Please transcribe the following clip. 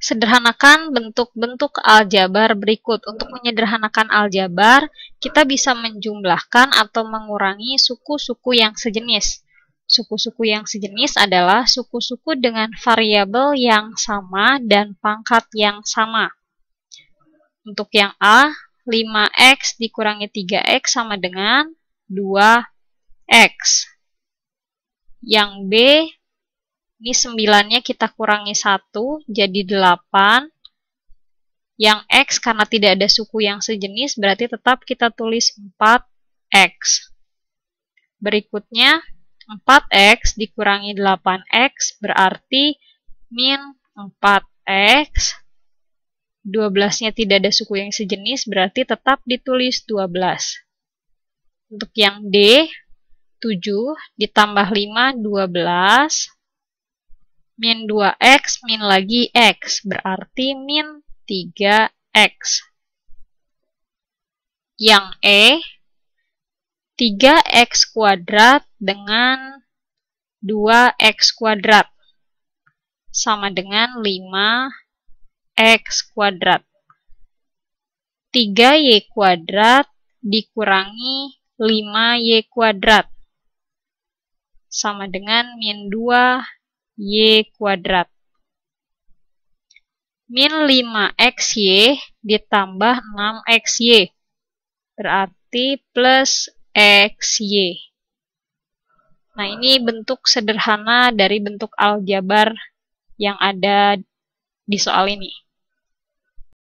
Sederhanakan bentuk-bentuk aljabar berikut. Untuk menyederhanakan aljabar, kita bisa menjumlahkan atau mengurangi suku-suku yang sejenis. Suku-suku yang sejenis adalah suku-suku dengan variabel yang sama dan pangkat yang sama. Untuk yang A, 5x dikurangi 3x sama dengan 2x. Yang B, ini 9-nya kita kurangi 1, jadi 8. Yang X karena tidak ada suku yang sejenis, berarti tetap kita tulis 4X. Berikutnya, 4X dikurangi 8X berarti min 4X. 12-nya tidak ada suku yang sejenis, berarti tetap ditulis 12. Untuk yang D, 7 ditambah 5, 12. Min 2x, min lagi x. Berarti min 3x. Yang E, 3x kuadrat dengan 2x kuadrat. Sama dengan 5x kuadrat. 3y kuadrat dikurangi 5y kuadrat. Sama dengan min 2 y kuadrat. Min 5xy ditambah 6xy. Berarti plus xy. Nah, ini bentuk sederhana dari bentuk aljabar yang ada di soal ini.